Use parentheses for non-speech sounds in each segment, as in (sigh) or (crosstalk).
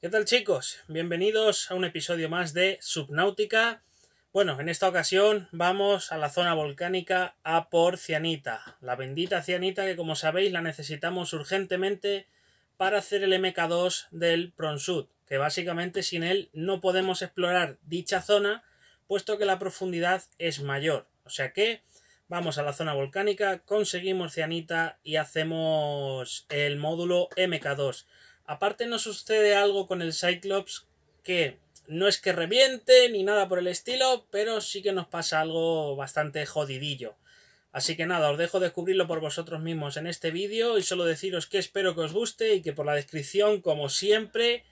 ¿Qué tal chicos? Bienvenidos a un episodio más de Subnáutica. Bueno, en esta ocasión vamos a la zona volcánica a por cianita, la bendita cianita que como sabéis la necesitamos urgentemente para hacer el MK2 del Pronsud, que básicamente sin él no podemos explorar dicha zona puesto que la profundidad es mayor. O sea que vamos a la zona volcánica, conseguimos cianita y hacemos el módulo MK2. Aparte no sucede algo con el Cyclops que no es que reviente ni nada por el estilo, pero sí que nos pasa algo bastante jodidillo. Así que nada, os dejo descubrirlo por vosotros mismos en este vídeo y solo deciros que espero que os guste y que por la descripción, como siempre,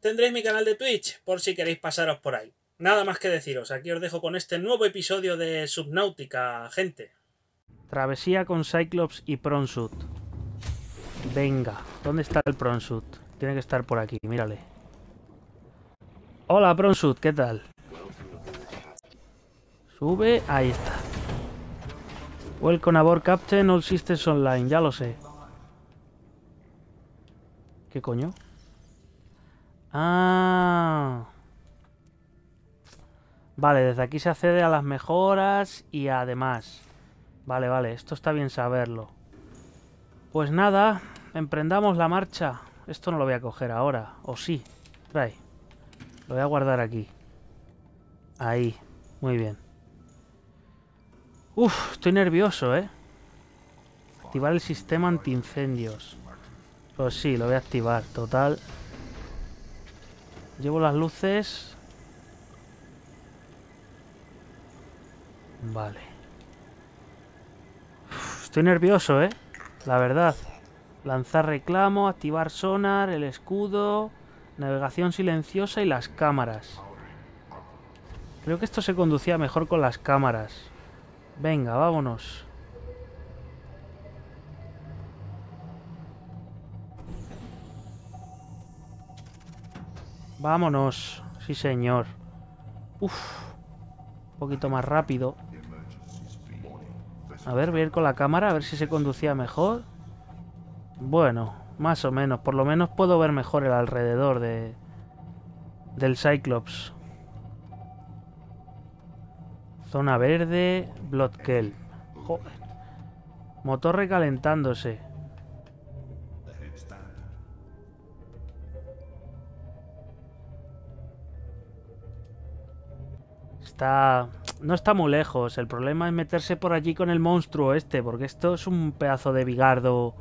tendréis mi canal de Twitch por si queréis pasaros por ahí. Nada más que deciros, aquí os dejo con este nuevo episodio de Subnautica, gente. Travesía con Cyclops y Pronsuit. Venga, ¿dónde está el Pronsuit? Tiene que estar por aquí, mírale. Hola, Pronsud, ¿qué tal? Sube, ahí está. Welcome aboard, Captain, all systems online, ya lo sé. ¿Qué coño? Ah... Vale, desde aquí se accede a las mejoras y además. Vale, vale, esto está bien saberlo. Pues nada, emprendamos la marcha. Esto no lo voy a coger ahora. O sí. Trae. Lo voy a guardar aquí. Ahí. Muy bien. Uf, estoy nervioso, ¿eh? Activar el sistema antiincendios. Pues sí, lo voy a activar. Total. Llevo las luces. Vale. estoy nervioso, ¿eh? La verdad. Lanzar reclamo, activar sonar, el escudo, navegación silenciosa y las cámaras. Creo que esto se conducía mejor con las cámaras. Venga, vámonos. Vámonos. Sí, señor. Uf. Un poquito más rápido. A ver, voy a ir con la cámara, a ver si se conducía mejor. Bueno, más o menos. Por lo menos puedo ver mejor el alrededor de del Cyclops. Zona verde, Blood Joder. Motor recalentándose. Está... No está muy lejos. El problema es meterse por allí con el monstruo este, porque esto es un pedazo de bigardo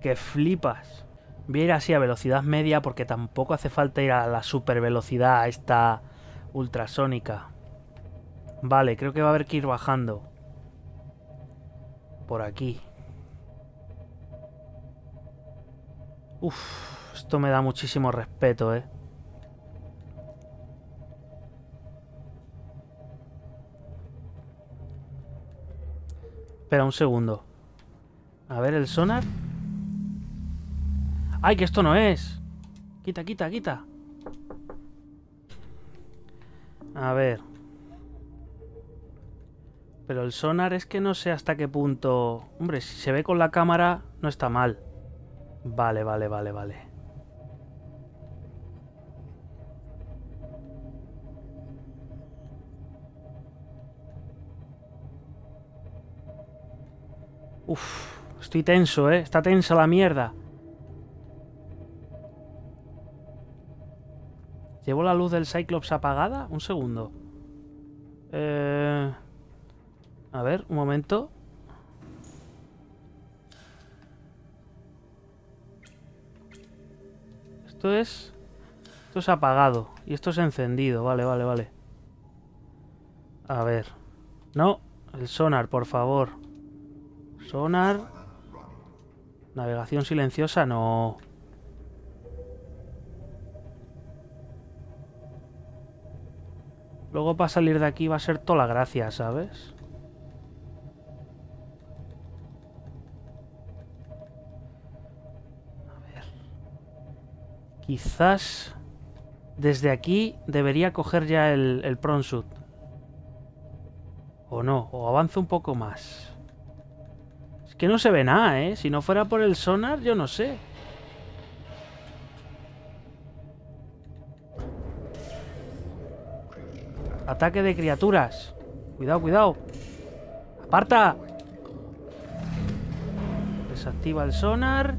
que flipas. Voy a ir así a velocidad media porque tampoco hace falta ir a la super velocidad, a esta ultrasónica. Vale, creo que va a haber que ir bajando. Por aquí. Uf, esto me da muchísimo respeto, ¿eh? Espera un segundo. A ver el sonar. ¡Ay, que esto no es! Quita, quita, quita. A ver. Pero el sonar es que no sé hasta qué punto... Hombre, si se ve con la cámara, no está mal. Vale, vale, vale, vale. Uf, estoy tenso, ¿eh? Está tensa la mierda. ¿Llevo la luz del Cyclops apagada? Un segundo. Eh, a ver, un momento. Esto es... Esto es apagado. Y esto es encendido. Vale, vale, vale. A ver. No. El sonar, por favor. Sonar. Navegación silenciosa, no. Luego para salir de aquí va a ser toda la gracia, ¿sabes? A ver. Quizás desde aquí debería coger ya el, el O no, o avanza un poco más. Es que no se ve nada, ¿eh? Si no fuera por el sonar, yo no sé. Ataque de criaturas. Cuidado, cuidado. ¡Aparta! Desactiva el sonar.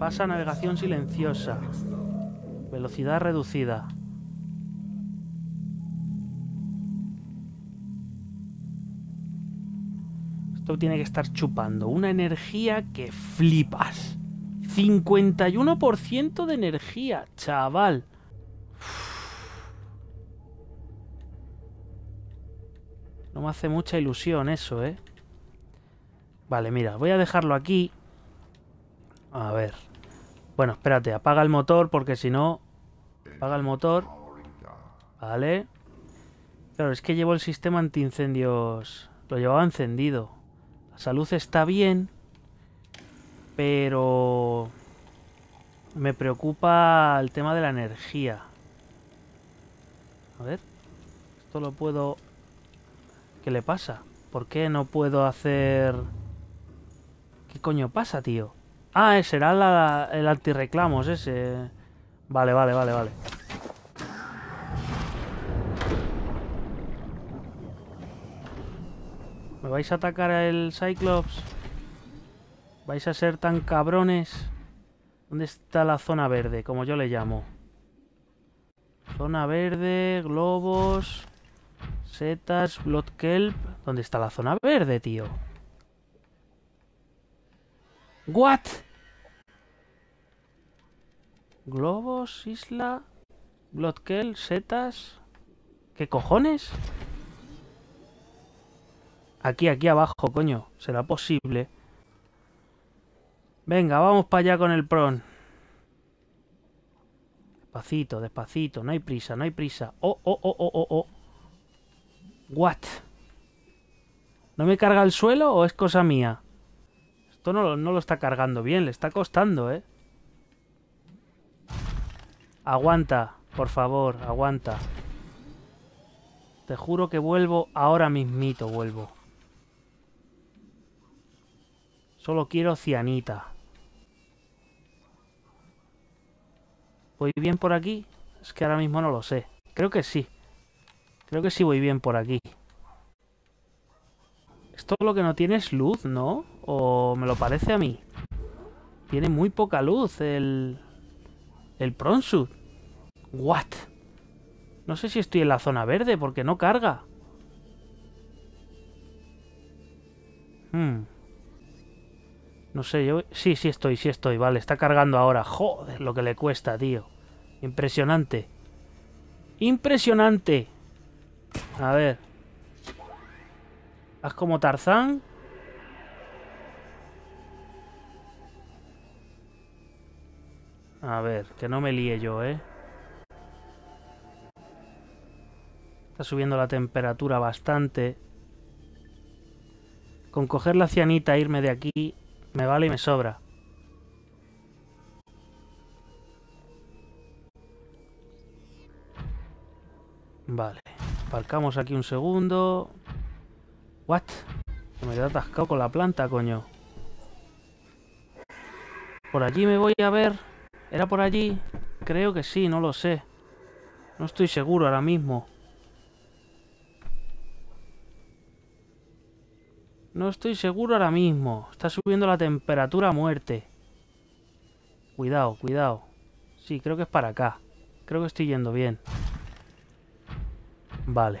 Pasa a navegación silenciosa. Velocidad reducida. Esto tiene que estar chupando una energía que flipas. 51% de energía, chaval. me hace mucha ilusión eso, ¿eh? Vale, mira, voy a dejarlo aquí. A ver. Bueno, espérate, apaga el motor porque si no... Apaga el motor. Vale. Claro, es que llevo el sistema antiincendios... Lo llevaba encendido. La salud está bien. Pero... Me preocupa el tema de la energía. A ver. Esto lo puedo ¿Qué le pasa? ¿Por qué no puedo hacer...? ¿Qué coño pasa, tío? Ah, eh, será la, el antirreclamos ese. Vale, vale, vale, vale. ¿Me vais a atacar el Cyclops? ¿Vais a ser tan cabrones? ¿Dónde está la zona verde, como yo le llamo? Zona verde, globos... Setas, Blood Kelp. ¿Dónde está la zona verde, tío? ¿What? Globos, isla, Blood Kelp, setas. ¿Qué cojones? Aquí, aquí abajo, coño. Será posible. Venga, vamos para allá con el pron. Despacito, despacito. No hay prisa, no hay prisa. Oh, oh, oh, oh, oh, oh. What? ¿No me carga el suelo o es cosa mía? Esto no, no lo está cargando bien, le está costando, ¿eh? Aguanta, por favor, aguanta. Te juro que vuelvo ahora mismito, vuelvo. Solo quiero cianita. ¿Voy bien por aquí? Es que ahora mismo no lo sé. Creo que sí. Creo que sí voy bien por aquí. Esto lo que no tiene es luz, ¿no? O me lo parece a mí. Tiene muy poca luz el... El Pronsuit. What? No sé si estoy en la zona verde porque no carga. Hmm. No sé, yo... Sí, sí estoy, sí estoy. Vale, está cargando ahora. Joder, lo que le cuesta, tío. Impresionante. Impresionante. A ver. Haz como Tarzán. A ver, que no me líe yo, ¿eh? Está subiendo la temperatura bastante. Con coger la cianita e irme de aquí me vale y me sobra. Vale. Aparcamos aquí un segundo. What? me he atascado con la planta, coño. Por allí me voy a ver. ¿Era por allí? Creo que sí, no lo sé. No estoy seguro ahora mismo. No estoy seguro ahora mismo. Está subiendo la temperatura a muerte. Cuidado, cuidado. Sí, creo que es para acá. Creo que estoy yendo bien. Vale.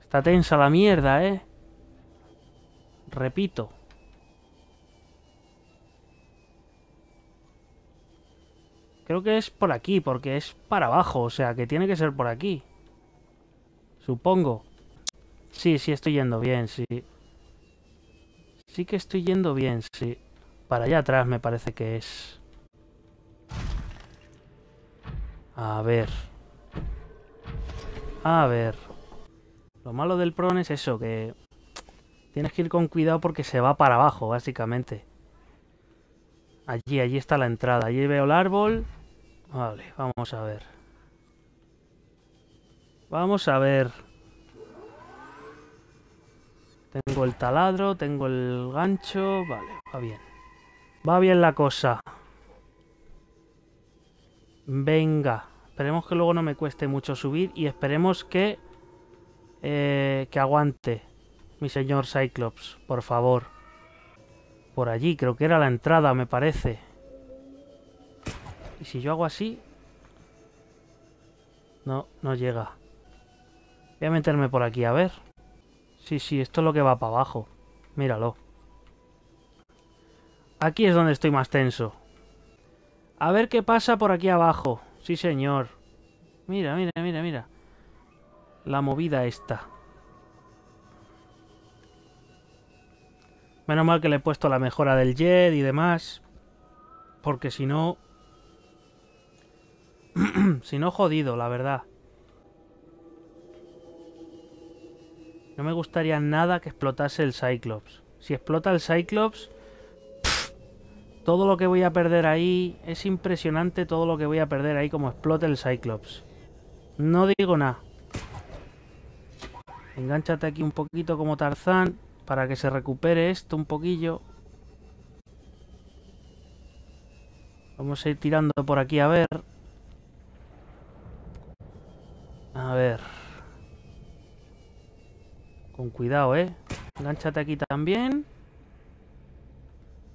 está tensa la mierda, ¿eh? Repito. Creo que es por aquí, porque es para abajo, o sea, que tiene que ser por aquí. Supongo. Sí, sí, estoy yendo bien, sí. Sí que estoy yendo bien, sí. Para allá atrás me parece que es. A ver... A ver. Lo malo del Pron es eso, que tienes que ir con cuidado porque se va para abajo, básicamente. Allí, allí está la entrada. Allí veo el árbol. Vale, vamos a ver. Vamos a ver. Tengo el taladro, tengo el gancho. Vale, va bien. Va bien la cosa. Venga. Esperemos que luego no me cueste mucho subir y esperemos que... Eh, que aguante, mi señor Cyclops, por favor. Por allí, creo que era la entrada, me parece. Y si yo hago así... No, no llega. Voy a meterme por aquí, a ver. Sí, sí, esto es lo que va para abajo. Míralo. Aquí es donde estoy más tenso. A ver qué pasa por aquí abajo. Sí, señor. Mira, mira, mira, mira. La movida esta. Menos mal que le he puesto la mejora del jet y demás. Porque si no... (clears throat) si no, jodido, la verdad. No me gustaría nada que explotase el Cyclops. Si explota el Cyclops, todo lo que voy a perder ahí, es impresionante todo lo que voy a perder ahí como explota el Cyclops. No digo nada. Engánchate aquí un poquito como Tarzán para que se recupere esto un poquillo. Vamos a ir tirando por aquí a ver. A ver. Con cuidado, ¿eh? Engánchate aquí también.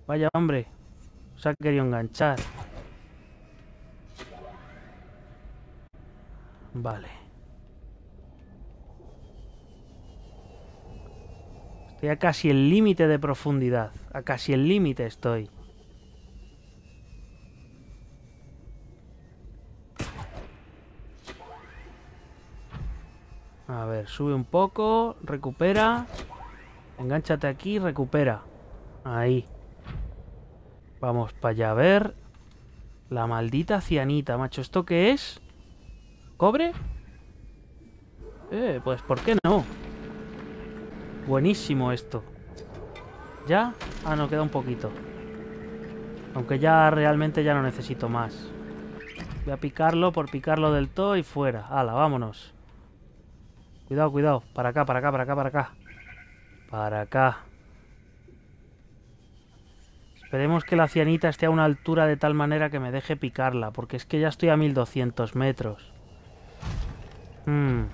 Vaya, hombre. Se ha querido enganchar. Vale. Estoy a casi el límite de profundidad. A casi el límite estoy. A ver, sube un poco, recupera. Engánchate aquí, y recupera. Ahí. Vamos para allá a ver. La maldita cianita, macho. ¿Esto qué es? ¿Cobre? Eh, pues ¿por qué no? Buenísimo esto. ¿Ya? Ah, no, queda un poquito. Aunque ya realmente ya no necesito más. Voy a picarlo por picarlo del todo y fuera. Hala, vámonos. Cuidado, cuidado. Para acá, para acá, para acá, para acá. Para acá. Esperemos que la cianita esté a una altura de tal manera que me deje picarla, porque es que ya estoy a 1200 metros. Hmm.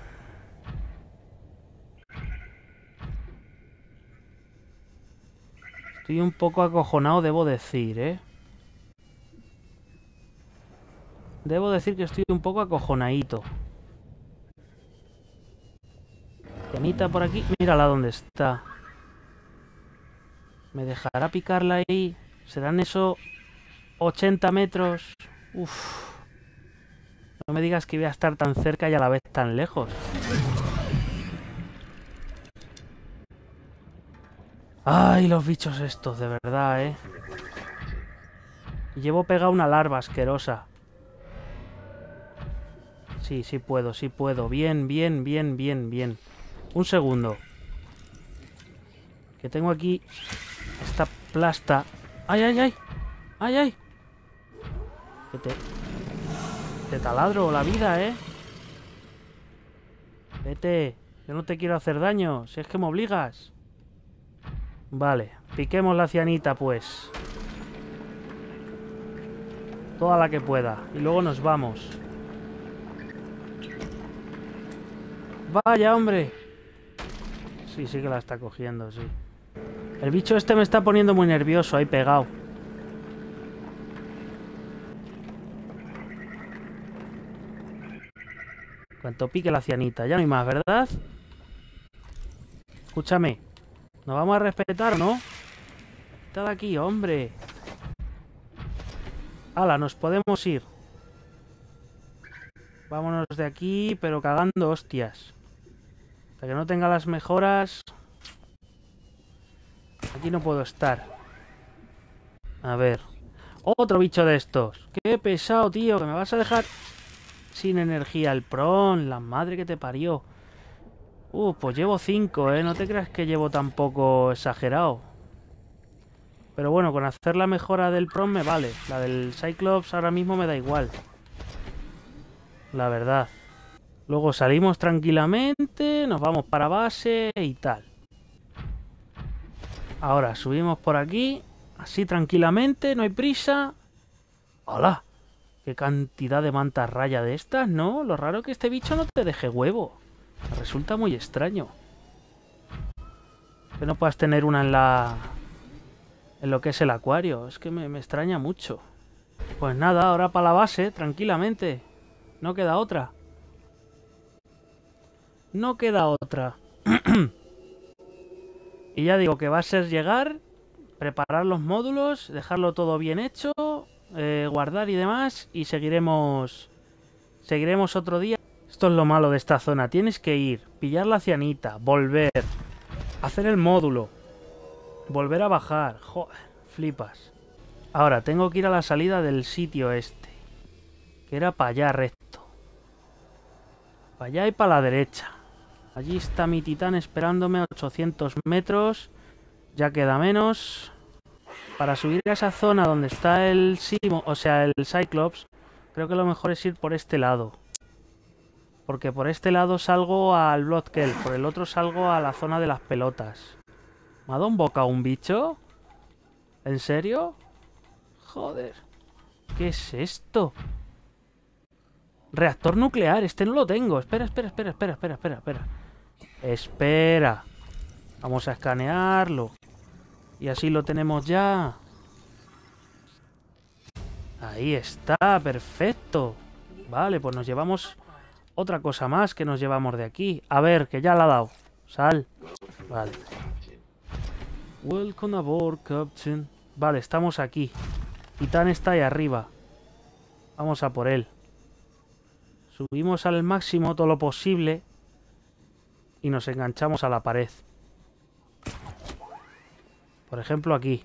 Estoy un poco acojonado, debo decir, ¿eh? Debo decir que estoy un poco acojonadito. Cianita por aquí, mírala dónde está. ¿Me dejará picarla ahí? Serán eso 80 metros. Uf. No me digas que voy a estar tan cerca y a la vez tan lejos. Ay, los bichos estos, de verdad, ¿eh? Llevo pegada una larva asquerosa. Sí, sí puedo, sí puedo. Bien, bien, bien, bien, bien. Un segundo. Que tengo aquí esta plasta ¡Ay, ay, ay! ¡Ay, ay! Vete, te... Te taladro la vida, ¿eh? Vete. Yo no te quiero hacer daño. Si es que me obligas. Vale. Piquemos la cianita, pues. Toda la que pueda. Y luego nos vamos. ¡Vaya, hombre! Sí, sí que la está cogiendo, sí. El bicho este me está poniendo muy nervioso ahí pegado. Cuanto pique la cianita. Ya no hay más, ¿verdad? Escúchame. ¿Nos vamos a respetar no? Está de aquí, hombre. Hala, nos podemos ir. Vámonos de aquí, pero cagando hostias. Para que no tenga las mejoras... Aquí no puedo estar. A ver. Otro bicho de estos. Qué pesado, tío, que me vas a dejar sin energía. El pron, la madre que te parió. Uh, pues llevo 5, ¿eh? No te creas que llevo tampoco exagerado. Pero bueno, con hacer la mejora del prom me vale. La del Cyclops ahora mismo me da igual. La verdad. Luego salimos tranquilamente, nos vamos para base y tal. Ahora, subimos por aquí. Así tranquilamente, no hay prisa. ¡Hola! ¡Qué cantidad de mantarraya raya de estas! No, lo raro que este bicho no te deje huevo. Resulta muy extraño. Que no puedas tener una en la... En lo que es el acuario. Es que me, me extraña mucho. Pues nada, ahora para la base, tranquilamente. No queda otra. No queda otra. (clears throat) Y ya digo que va a ser llegar, preparar los módulos, dejarlo todo bien hecho, eh, guardar y demás, y seguiremos, seguiremos otro día. Esto es lo malo de esta zona, tienes que ir, pillar la cianita, volver, hacer el módulo, volver a bajar, joder, flipas. Ahora, tengo que ir a la salida del sitio este, que era para allá recto, para allá y para la derecha. Allí está mi titán esperándome a 800 metros. Ya queda menos. Para subir a esa zona donde está el Simo, o sea, el Cyclops, creo que lo mejor es ir por este lado. Porque por este lado salgo al Bloodkill, por el otro salgo a la zona de las pelotas. ¿Me ha dado un boca un bicho? ¿En serio? Joder. ¿Qué es esto? Reactor nuclear, este no lo tengo. Espera, espera, espera, espera, espera, espera, espera. Espera. Vamos a escanearlo. Y así lo tenemos ya. Ahí está, perfecto. Vale, pues nos llevamos otra cosa más que nos llevamos de aquí. A ver, que ya la ha dado. Sal. Vale. Welcome aboard, Captain. Vale, estamos aquí. Titan está ahí arriba. Vamos a por él. Subimos al máximo todo lo posible y nos enganchamos a la pared. Por ejemplo, aquí.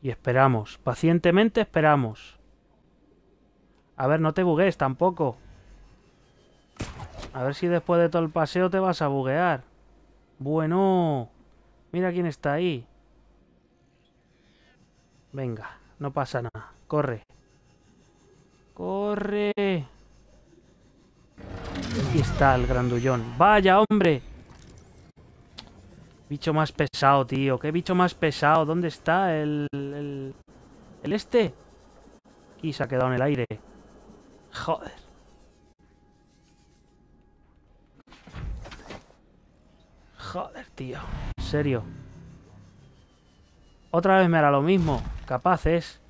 Y esperamos. Pacientemente esperamos. A ver, no te bugues tampoco. A ver si después de todo el paseo te vas a buguear. Bueno. Mira quién está ahí. Venga, no pasa nada. Corre. Corre. Aquí está el grandullón. ¡Vaya, hombre! Bicho más pesado, tío. ¿Qué bicho más pesado? ¿Dónde está el... el, este? Aquí se ha quedado en el aire. Joder. Joder, tío. En serio. Otra vez me hará lo mismo. Capaces.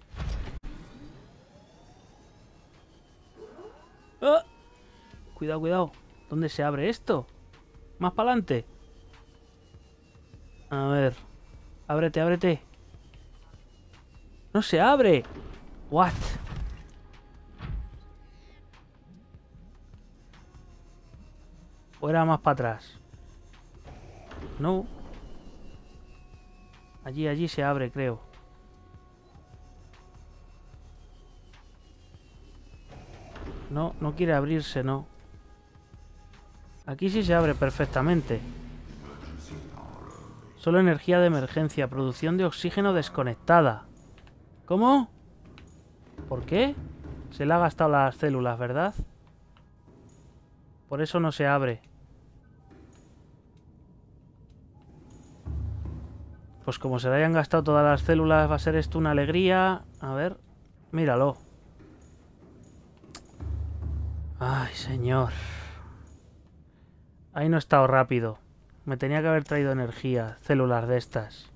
Ah. Cuidado, cuidado. ¿Dónde se abre esto? ¿Más para adelante? A ver. Ábrete, ábrete. ¡No se abre! ¿What? Fuera más para atrás. No. Allí, allí se abre, creo. No, no quiere abrirse, no. Aquí sí se abre perfectamente. Solo energía de emergencia. Producción de oxígeno desconectada. ¿Cómo? ¿Por qué? Se le ha gastado las células, ¿verdad? Por eso no se abre. Pues como se le hayan gastado todas las células, va a ser esto una alegría. A ver, míralo. Ay, señor. Ahí no he estado rápido. Me tenía que haber traído energía, celular de estas.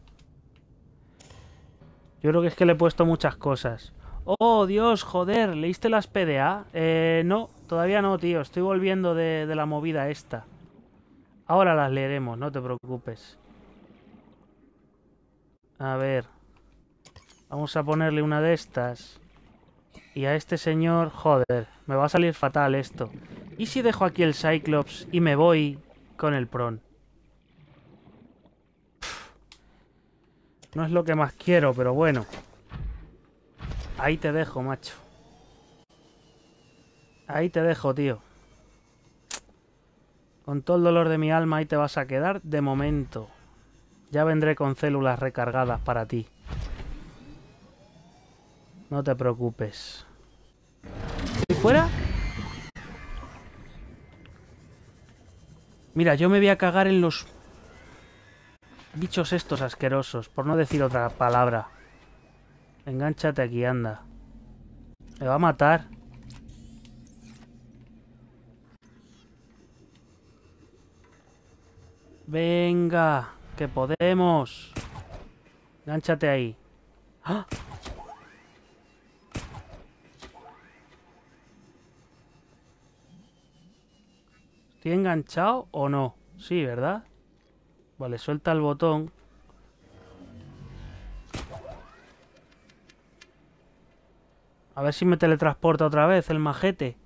Yo creo que es que le he puesto muchas cosas. ¡Oh, Dios! ¡Joder! ¿Leíste las PDA? Eh, no, todavía no, tío. Estoy volviendo de, de la movida esta. Ahora las leeremos, no te preocupes. A ver. Vamos a ponerle una de estas. Y a este señor... Joder, me va a salir fatal esto. ¿Y si dejo aquí el Cyclops y me voy con el Pron? No es lo que más quiero, pero bueno. Ahí te dejo, macho. Ahí te dejo, tío. Con todo el dolor de mi alma ahí te vas a quedar de momento. Ya vendré con células recargadas para ti. No te preocupes. ¿Y fuera? Mira, yo me voy a cagar en los... Bichos estos asquerosos, por no decir otra palabra. Engánchate aquí, anda. Me va a matar. Venga, que podemos. Engánchate ahí. ¡Ah! ¿Estoy enganchado o no? Sí, ¿verdad? Vale, suelta el botón. A ver si me teletransporta otra vez el majete.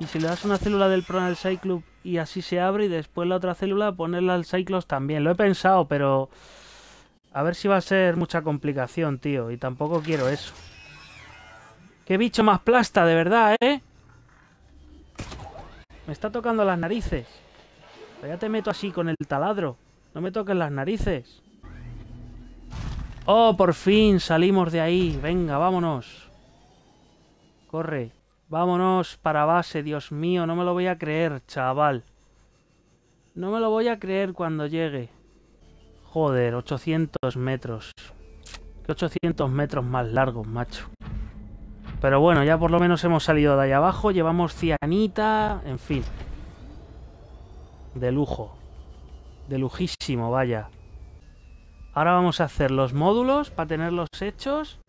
Y si le das una célula del Prona al Cyclops y así se abre y después la otra célula ponerla al Cyclops también. Lo he pensado, pero... A ver si va a ser mucha complicación, tío. Y tampoco quiero eso. ¡Qué bicho más plasta, de verdad, eh! Me está tocando las narices. Ya te meto así con el taladro. No me toques las narices. Oh, por fin salimos de ahí. Venga, vámonos. Corre. Vámonos para base, Dios mío. No me lo voy a creer, chaval. No me lo voy a creer cuando llegue. Joder, 800 metros. Que 800 metros más largos, macho. Pero bueno, ya por lo menos hemos salido de ahí abajo. Llevamos cianita, en fin. De lujo. De lujísimo, vaya. Ahora vamos a hacer los módulos para tenerlos hechos.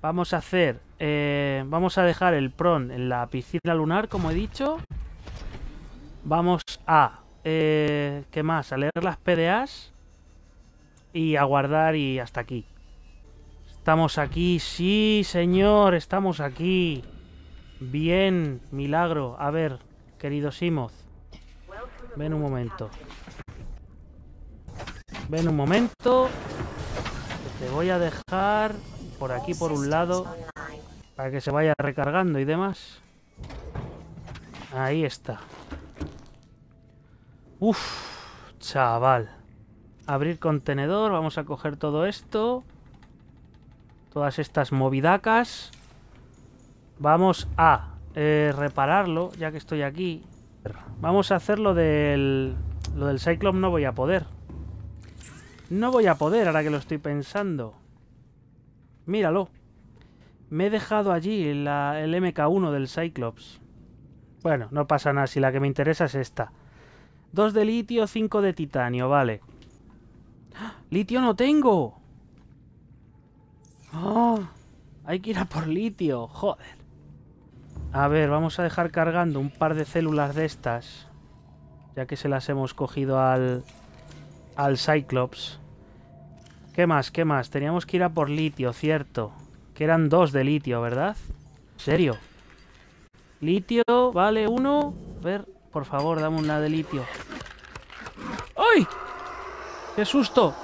Vamos a hacer... Eh, vamos a dejar el pron en la piscina lunar, como he dicho. Vamos a... Eh, ¿Qué más? A leer las PDAs. Y a guardar y hasta aquí. Estamos aquí, sí, señor, estamos aquí. Bien, milagro. A ver, querido Simoth. Ven un momento. Ven un momento. Te voy a dejar por aquí por un lado para que se vaya recargando y demás. Ahí está. Uf, chaval. Abrir contenedor, vamos a coger todo esto todas estas movidacas. Vamos a eh, repararlo, ya que estoy aquí. Vamos a hacer lo del... Lo del no voy a poder. No voy a poder, ahora que lo estoy pensando. Míralo. Me he dejado allí el MK1 del Cyclops. Bueno, no pasa nada si la que me interesa es esta. Dos de litio, cinco de titanio, vale. ¡Ah! ¡Litio no tengo! ¡Oh! Hay que ir a por litio, joder. A ver, vamos a dejar cargando un par de células de estas. Ya que se las hemos cogido al... Al Cyclops. ¿Qué más? ¿Qué más? Teníamos que ir a por litio, cierto. Que eran dos de litio, ¿verdad? ¿En serio? Litio, vale, uno. A ver, por favor, dame una de litio. ¡Ay! ¡Qué susto!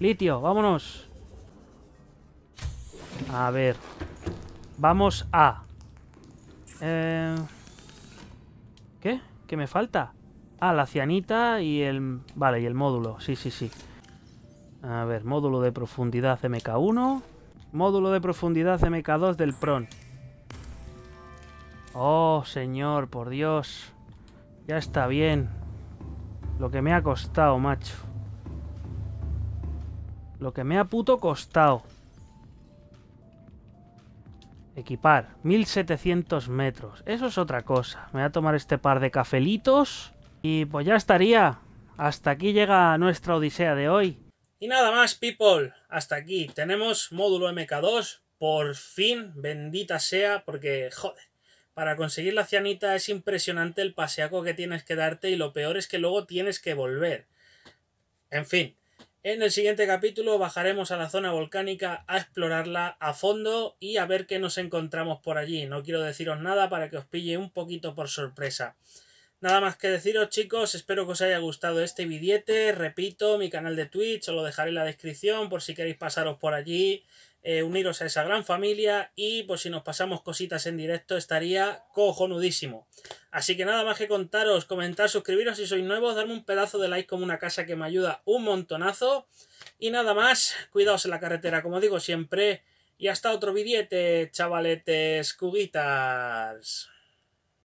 Litio, vámonos. A ver. Vamos a... Eh, ¿Qué? ¿Qué me falta? Ah, la cianita y el... Vale, y el módulo. Sí, sí, sí. A ver, módulo de profundidad MK1. Módulo de profundidad MK2 del PRON. Oh, señor, por Dios. Ya está bien. Lo que me ha costado, macho. Lo que me ha puto costado. Equipar. 1700 metros. Eso es otra cosa. Me voy a tomar este par de cafelitos. Y pues ya estaría. Hasta aquí llega nuestra odisea de hoy. Y nada más, people. Hasta aquí. Tenemos módulo MK2. Por fin, bendita sea, porque, joder, para conseguir la cianita es impresionante el paseaco que tienes que darte y lo peor es que luego tienes que volver. En fin, en el siguiente capítulo bajaremos a la zona volcánica a explorarla a fondo y a ver qué nos encontramos por allí. No quiero deciros nada para que os pille un poquito por sorpresa. Nada más que deciros chicos, espero que os haya gustado este billete. Repito, mi canal de Twitch os lo dejaré en la descripción por si queréis pasaros por allí eh, uniros a esa gran familia y pues si nos pasamos cositas en directo estaría cojonudísimo. Así que nada más que contaros, comentar, suscribiros si sois nuevos, darme un pedazo de like como una casa que me ayuda un montonazo. Y nada más, cuidaos en la carretera como digo siempre y hasta otro billete, chavaletes, cuguitas.